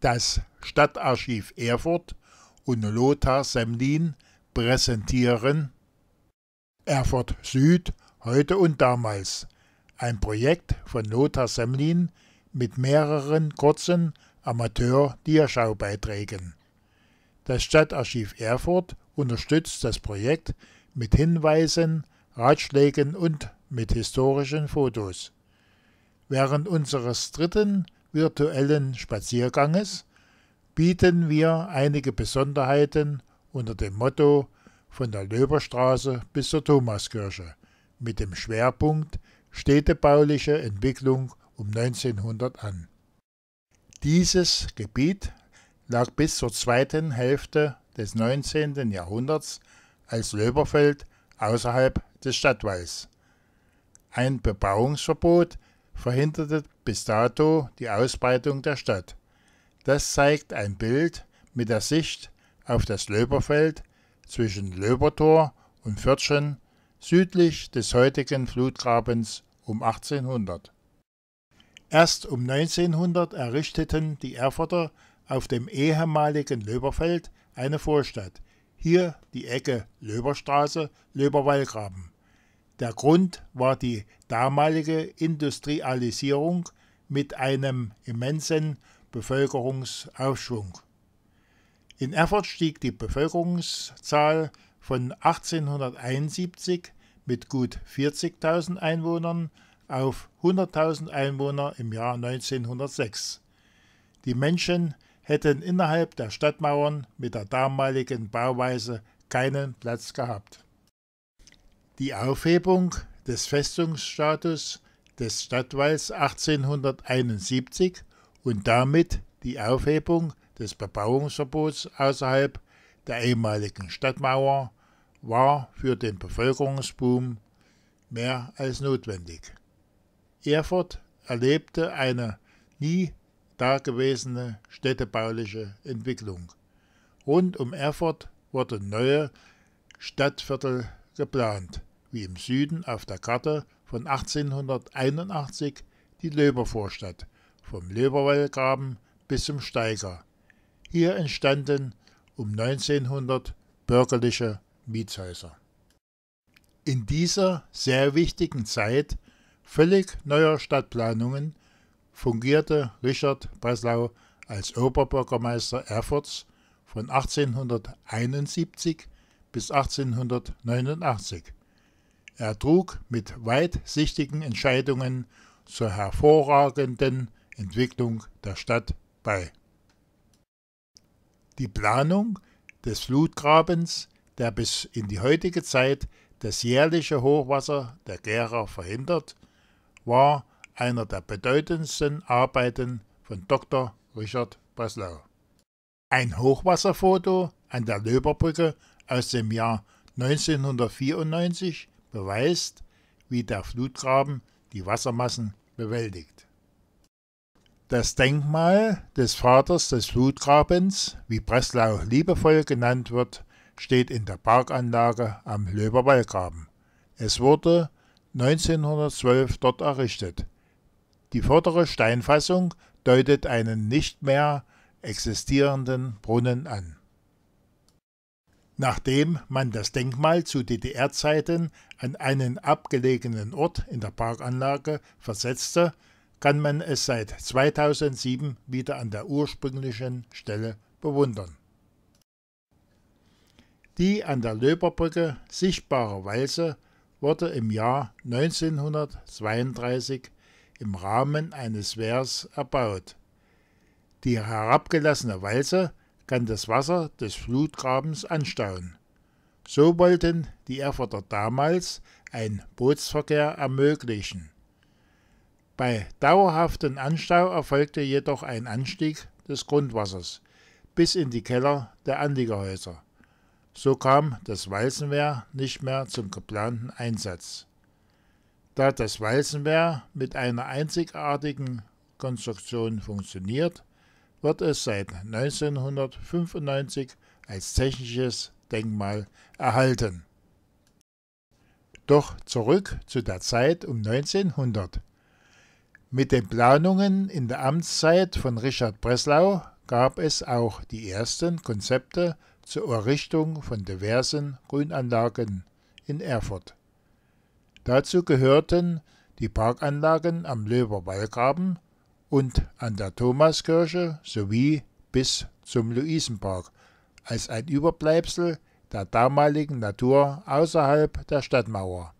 Das Stadtarchiv Erfurt und Lothar Semlin präsentieren Erfurt Süd heute und damals. Ein Projekt von Lothar Semlin mit mehreren kurzen Amateur-Diaschaubeträgen. Das Stadtarchiv Erfurt unterstützt das Projekt mit Hinweisen, Ratschlägen und mit historischen Fotos. Während unseres dritten virtuellen Spazierganges bieten wir einige Besonderheiten unter dem Motto von der Löberstraße bis zur Thomaskirche mit dem Schwerpunkt städtebauliche Entwicklung um 1900 an. Dieses Gebiet lag bis zur zweiten Hälfte des 19. Jahrhunderts als Löberfeld außerhalb des Stadtwalls. Ein Bebauungsverbot verhinderte bis dato die Ausbreitung der Stadt. Das zeigt ein Bild mit der Sicht auf das Löberfeld zwischen Löbertor und Pförtchen südlich des heutigen Flutgrabens um 1800. Erst um 1900 errichteten die Erfurter auf dem ehemaligen Löberfeld eine Vorstadt, hier die Ecke Löberstraße, Löberwallgraben. Der Grund war die damalige Industrialisierung mit einem immensen Bevölkerungsaufschwung. In Erfurt stieg die Bevölkerungszahl von 1871 mit gut 40.000 Einwohnern auf 100.000 Einwohner im Jahr 1906. Die Menschen hätten innerhalb der Stadtmauern mit der damaligen Bauweise keinen Platz gehabt. Die Aufhebung des Festungsstatus des Stadtwalls 1871 und damit die Aufhebung des Bebauungsverbots außerhalb der ehemaligen Stadtmauer war für den Bevölkerungsboom mehr als notwendig. Erfurt erlebte eine nie dagewesene städtebauliche Entwicklung. Rund um Erfurt wurden neue Stadtviertel geplant wie im Süden auf der Karte von 1881 die Löbervorstadt, vom Löberwallgraben bis zum Steiger. Hier entstanden um 1900 bürgerliche Mietshäuser. In dieser sehr wichtigen Zeit völlig neuer Stadtplanungen fungierte Richard Breslau als Oberbürgermeister Erfurts von 1871 bis 1889. Er trug mit weitsichtigen Entscheidungen zur hervorragenden Entwicklung der Stadt bei. Die Planung des Flutgrabens, der bis in die heutige Zeit das jährliche Hochwasser der Gera verhindert, war einer der bedeutendsten Arbeiten von Dr. Richard Breslau. Ein Hochwasserfoto an der Löberbrücke aus dem Jahr 1994 beweist, wie der Flutgraben die Wassermassen bewältigt. Das Denkmal des Vaters des Flutgrabens, wie Breslau liebevoll genannt wird, steht in der Parkanlage am Löberwallgraben. Es wurde 1912 dort errichtet. Die vordere Steinfassung deutet einen nicht mehr existierenden Brunnen an. Nachdem man das Denkmal zu DDR-Zeiten an einen abgelegenen Ort in der Parkanlage versetzte, kann man es seit 2007 wieder an der ursprünglichen Stelle bewundern. Die an der Löberbrücke sichtbare Walze wurde im Jahr 1932 im Rahmen eines Wehrs erbaut. Die herabgelassene Walze kann das Wasser des Flutgrabens anstauen. So wollten die Erfurter damals einen Bootsverkehr ermöglichen. Bei dauerhaftem Anstau erfolgte jedoch ein Anstieg des Grundwassers bis in die Keller der Anliegerhäuser. So kam das Walzenwehr nicht mehr zum geplanten Einsatz. Da das Walzenwehr mit einer einzigartigen Konstruktion funktioniert, wird es seit 1995 als technisches Denkmal erhalten. Doch zurück zu der Zeit um 1900. Mit den Planungen in der Amtszeit von Richard Breslau gab es auch die ersten Konzepte zur Errichtung von diversen Grünanlagen in Erfurt. Dazu gehörten die Parkanlagen am Löber Wallgraben und an der Thomaskirche sowie bis zum Luisenpark als ein Überbleibsel der damaligen Natur außerhalb der Stadtmauer.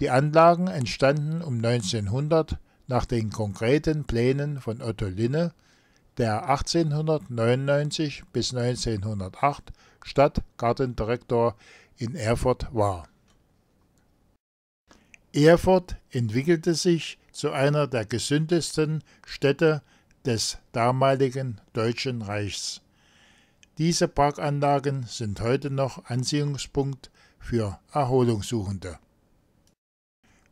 Die Anlagen entstanden um 1900 nach den konkreten Plänen von Otto Linne, der 1899 bis 1908 Stadtgartendirektor in Erfurt war. Erfurt entwickelte sich zu einer der gesündesten Städte des damaligen Deutschen Reichs. Diese Parkanlagen sind heute noch Anziehungspunkt für Erholungssuchende.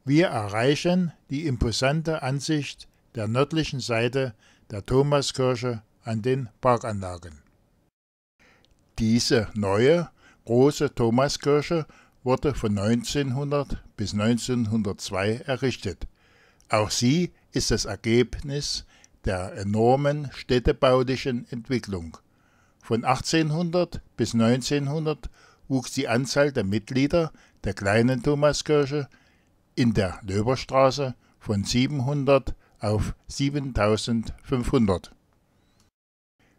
Wir erreichen die imposante Ansicht der nördlichen Seite der Thomaskirche an den Parkanlagen. Diese neue große Thomaskirche wurde von 1900 bis 1902 errichtet. Auch sie ist das Ergebnis der enormen städtebaulichen Entwicklung. Von 1800 bis 1900 wuchs die Anzahl der Mitglieder der kleinen Thomaskirche in der Löberstraße von 700 auf 7500.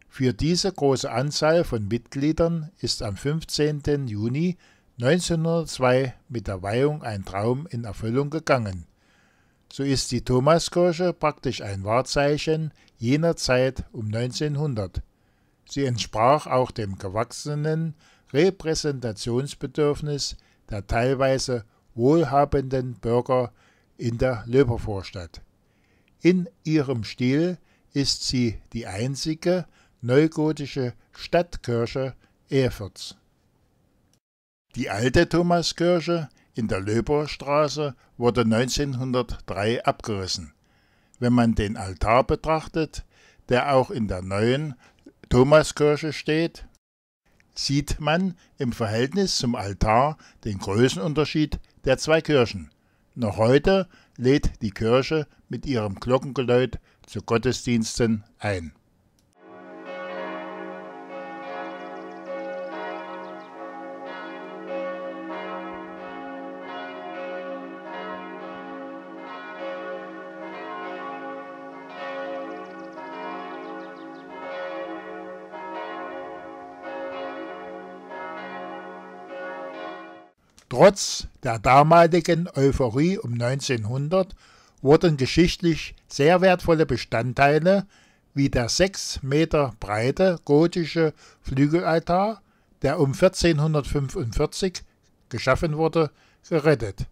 Für diese große Anzahl von Mitgliedern ist am 15. Juni 1902 mit der Weihung ein Traum in Erfüllung gegangen so ist die Thomaskirche praktisch ein Wahrzeichen jener Zeit um 1900. Sie entsprach auch dem gewachsenen Repräsentationsbedürfnis der teilweise wohlhabenden Bürger in der Löbervorstadt. In ihrem Stil ist sie die einzige neugotische Stadtkirche Erfurts. Die alte Thomaskirche in der Löberstraße wurde 1903 abgerissen. Wenn man den Altar betrachtet, der auch in der neuen Thomaskirche steht, sieht man im Verhältnis zum Altar den Größenunterschied der zwei Kirchen. Noch heute lädt die Kirche mit ihrem Glockengeläut zu Gottesdiensten ein. Trotz der damaligen Euphorie um 1900 wurden geschichtlich sehr wertvolle Bestandteile wie der 6 Meter breite gotische Flügelaltar, der um 1445 geschaffen wurde, gerettet.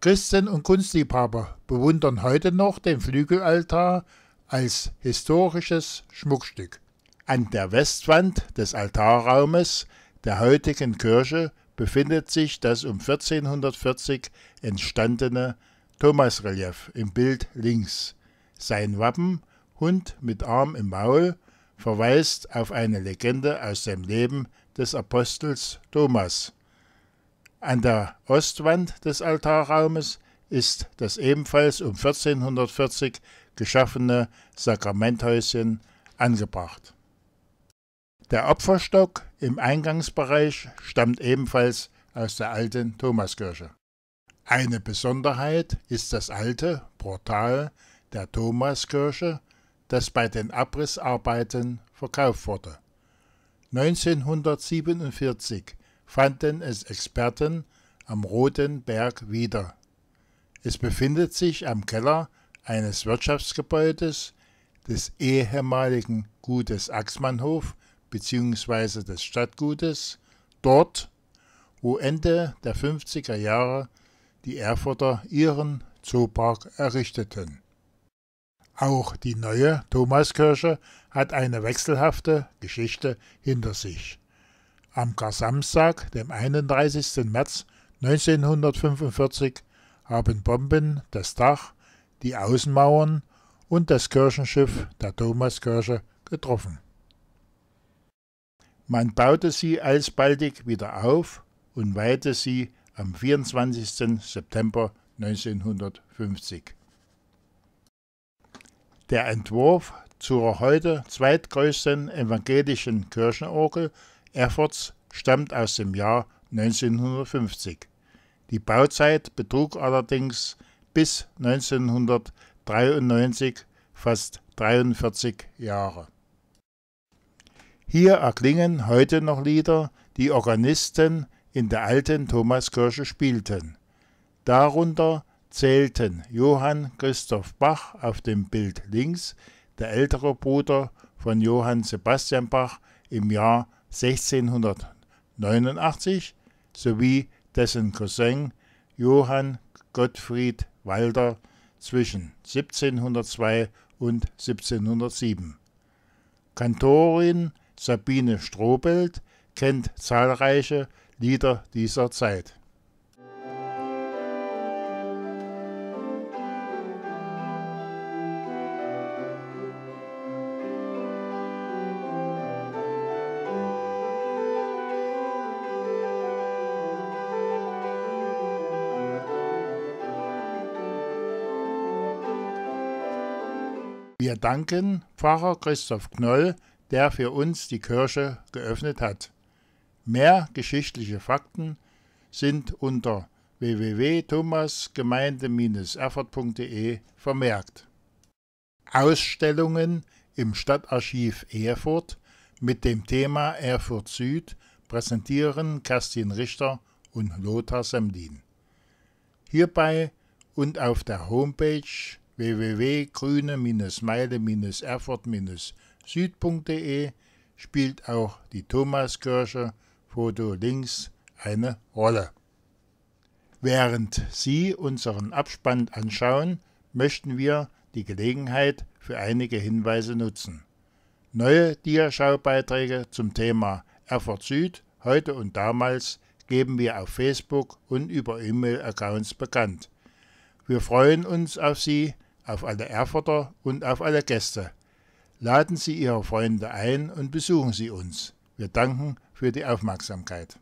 Christen und Kunstliebhaber bewundern heute noch den Flügelaltar als historisches Schmuckstück. An der Westwand des Altarraumes der heutigen Kirche befindet sich das um 1440 entstandene Thomasrelief im Bild links. Sein Wappen, Hund mit Arm im Maul, verweist auf eine Legende aus dem Leben des Apostels Thomas. An der Ostwand des Altarraumes ist das ebenfalls um 1440 geschaffene Sakramenthäuschen angebracht der Opferstock im Eingangsbereich stammt ebenfalls aus der alten Thomaskirche. Eine Besonderheit ist das alte Portal der Thomaskirche, das bei den Abrissarbeiten verkauft wurde. 1947 fanden es Experten am Roten Berg wieder. Es befindet sich am Keller eines Wirtschaftsgebäudes des ehemaligen Gutes Axmannhof bzw. des Stadtgutes dort, wo Ende der 50er Jahre die Erfurter ihren Zoopark errichteten. Auch die neue Thomaskirche hat eine wechselhafte Geschichte hinter sich. Am Kar-Samstag, dem 31. März 1945, haben Bomben das Dach, die Außenmauern und das Kirchenschiff der Thomaskirche getroffen. Man baute sie alsbaldig wieder auf und weihte sie am 24. September 1950. Der Entwurf zur heute zweitgrößten evangelischen Kirchenorgel Erfurts stammt aus dem Jahr 1950. Die Bauzeit betrug allerdings bis 1993 fast 43 Jahre. Hier erklingen heute noch Lieder, die Organisten in der alten Thomaskirche spielten. Darunter zählten Johann Christoph Bach auf dem Bild links, der ältere Bruder von Johann Sebastian Bach im Jahr 1689, sowie dessen Cousin Johann Gottfried Walder zwischen 1702 und 1707. Kantorin Sabine Strohbild kennt zahlreiche Lieder dieser Zeit. Wir danken Pfarrer Christoph Knoll der für uns die Kirche geöffnet hat. Mehr geschichtliche Fakten sind unter www.thomasgemeinde-erfurt.de vermerkt. Ausstellungen im Stadtarchiv Erfurt mit dem Thema Erfurt Süd präsentieren Kerstin Richter und Lothar Semdin. Hierbei und auf der Homepage www.grüne-meile-erfurt-erfurt Süd.de spielt auch die Thomaskirche Foto links eine Rolle. Während Sie unseren Abspann anschauen, möchten wir die Gelegenheit für einige Hinweise nutzen. Neue Diaschaubeiträge zum Thema Erfurt Süd heute und damals geben wir auf Facebook und über E-Mail-Accounts bekannt. Wir freuen uns auf Sie, auf alle Erfurter und auf alle Gäste, Laden Sie Ihre Freunde ein und besuchen Sie uns. Wir danken für die Aufmerksamkeit.